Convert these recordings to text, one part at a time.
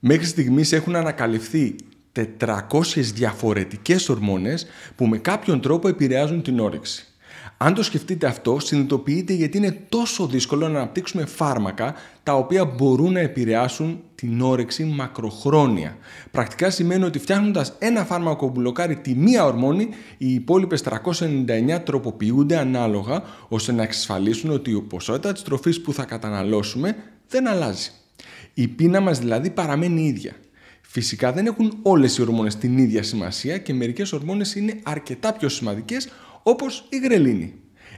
Μέχρι στιγμής έχουν ανακαλυφθεί 400 διαφορετικές ορμόνες που με κάποιον τρόπο επηρεάζουν την όρεξη. Αν το σκεφτείτε αυτό, συνειδητοποιείτε γιατί είναι τόσο δύσκολο να αναπτύξουμε φάρμακα τα οποία μπορούν να επηρεάσουν την όρεξη μακροχρόνια. Πρακτικά σημαίνει ότι φτιάχνοντας ένα φάρμακο που μπλοκάρει τη μία ορμόνη, οι υπόλοιπες 399 τροποποιούνται ανάλογα ώστε να εξασφαλίσουν ότι η ποσότητα της τροφής που θα καταναλώσουμε δεν αλλάζει. Η πείνα μας δηλαδή παραμένει ίδια. Φυσικά δεν έχουν όλες οι ορμόνες την ίδια σημασία και μερικές ορμόνες είναι αρκετά πιο σημαντικές όπως η γρελίνη.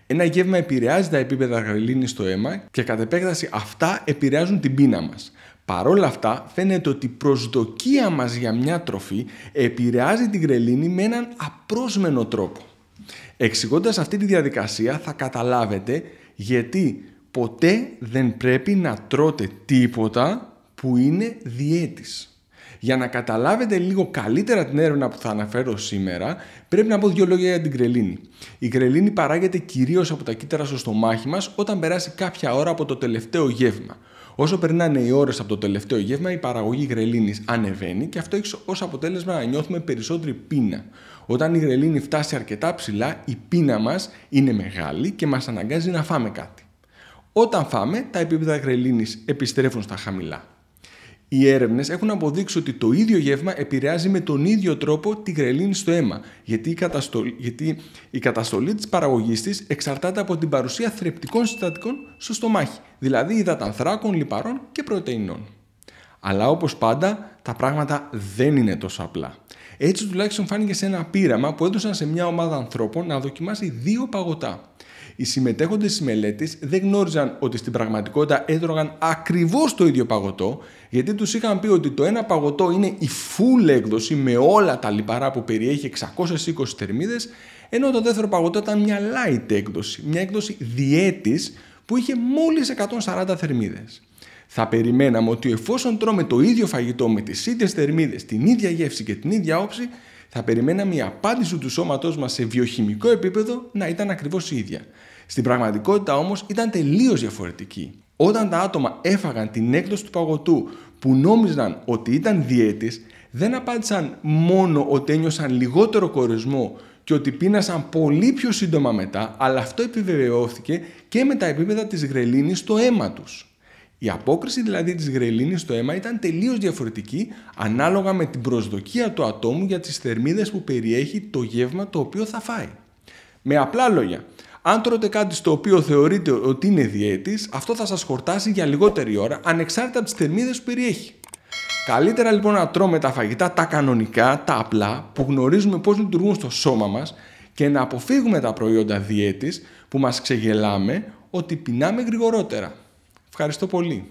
Ένα γεύμα επηρεάζει τα επίπεδα γρελίνης στο αίμα και κατ' επέκταση αυτά επηρεάζουν την πείνα μας. Παρόλα αυτά, φαίνεται ότι η προσδοκία μας για μια τροφή επηρεάζει την γρελίνη με έναν απρόσμενο τρόπο. Εξηγώντας αυτή τη διαδικασία θα καταλάβετε γιατί ποτέ δεν πρέπει να τρώτε τίποτα που είναι διέτης. Για να καταλάβετε λίγο καλύτερα την έρευνα που θα αναφέρω σήμερα, πρέπει να πω δύο λόγια για την κρελίνη. Η κρελίνη παράγεται κυρίως από τα κύτταρα στο στομάχι μας όταν περάσει κάποια ώρα από το τελευταίο γεύμα. Όσο περνάνε οι ώρες από το τελευταίο γεύμα, η παραγωγή γρελίνης ανεβαίνει και αυτό έχει ως αποτέλεσμα να νιώθουμε περισσότερη πείνα. Όταν η γρελίνη φτάσει αρκετά ψηλά, η πείνα μας είναι μεγάλη και μας αναγκάζει να φάμε κάτι. Όταν φάμε, τα επίπεδα γρελίνης επιστρέφουν στα χαμηλά. Οι έρευνες έχουν αποδείξει ότι το ίδιο γεύμα επηρεάζει με τον ίδιο τρόπο τη γρελίνη στο αίμα, γιατί η, καταστολ... γιατί η καταστολή της παραγωγής της εξαρτάται από την παρουσία θρεπτικών συστατικών στο στομάχι, δηλαδή υδατανθράκων, λιπαρών και πρωτεϊνών. Αλλά όπως πάντα, τα πράγματα δεν είναι τόσο απλά. Έτσι τουλάχιστον φάνηκε σε ένα πείραμα που έδωσαν σε μια ομάδα ανθρώπων να δοκιμάσει δύο παγωτά. Οι συμμετέχοντες στι μελέτε δεν γνώριζαν ότι στην πραγματικότητα έτρωγαν ακριβώς το ίδιο παγωτό, γιατί τους είχαν πει ότι το ένα παγωτό είναι η full έκδοση με όλα τα λιπαρά που περιέχει 620 θερμίδες, ενώ το δεύτερο παγωτό ήταν μια light έκδοση, μια έκδοση διέτης που είχε μόλις 140 θερμίδες. Θα περιμέναμε ότι εφόσον τρώμε το ίδιο φαγητό με τις ίδιες θερμίδες, την ίδια γεύση και την ίδια όψη, θα περιμέναμε η απάντηση του σώματός μας σε βιοχημικό επίπεδο να ήταν ακριβώς η ίδια. Στην πραγματικότητα όμως ήταν τελείως διαφορετική. Όταν τα άτομα έφαγαν την έκδοση του παγωτού που νόμιζαν ότι ήταν διέτης, δεν απάντησαν μόνο ότι ένιωσαν λιγότερο κορισμό και ότι πείνασαν πολύ πιο σύντομα μετά, αλλά αυτό επιβεβαιώθηκε και με τα επίπεδα της γρελίνης στο αίμα τους. Η απόκριση δηλαδή της γρελίνης στο αίμα ήταν τελείως διαφορετική ανάλογα με την προσδοκία του ατόμου για τις θερμίδες που περιέχει το γεύμα το οποίο θα φάει. Με απλά λόγια, αν τρώτε κάτι στο οποίο θεωρείτε ότι είναι διέτης, αυτό θα σας χορτάσει για λιγότερη ώρα ανεξάρτητα από τις θερμίδες που περιέχει. Καλύτερα λοιπόν να τρώμε τα φαγητά τα κανονικά, τα απλά, που γνωρίζουμε πώς λειτουργούν στο σώμα μας και να αποφύγουμε τα προϊόντα διέτης που μας ξεγελάμε ότι πεινάμε γρηγορότερα ευχαριστώ πολύ.